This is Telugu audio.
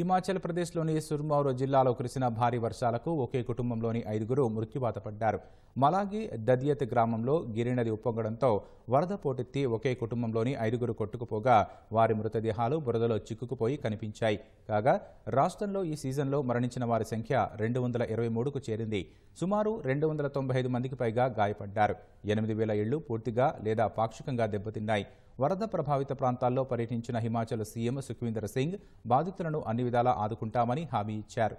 హిమాచల్ ప్రదేశ్లోని సుర్మౌరు జిల్లాలో కురిసిన భారీ వర్షాలకు ఒకే కుటుంబంలోని ఐదుగురు మృత్యువాత పడ్డారు మలాగి దదియత్ గ్రామంలో గిరినది ఉప్పొంగడంతో వరద పోటెత్తి ఒకే కుటుంబంలోని ఐదుగురు కొట్టుకుపోగా వారి మృతదేహాలు బురదలో చిక్కుకుపోయి కనిపించాయి కాగా రాష్ట్రంలో ఈ సీజన్లో మరణించిన వారి సంఖ్య రెండు వందల ఇరవై మూడుకు చేరింది సుమారు రెండు వందల తొంభై ఐదు మందికి పైగా గాయపడ్డారు ఎనిమిది వేల ఇళ్లు పూర్తిగా లేదా పాక్షికంగా దెబ్బతిన్నాయి వరద ప్రభావిత ప్రాంతాల్లో పర్యటించిన హిమాచల్ సీఎం సుఖ్వీందర్ సింగ్ బాధితులను అన్ని విధాలా ఆదుకుంటామని హామీ ఇచ్చారు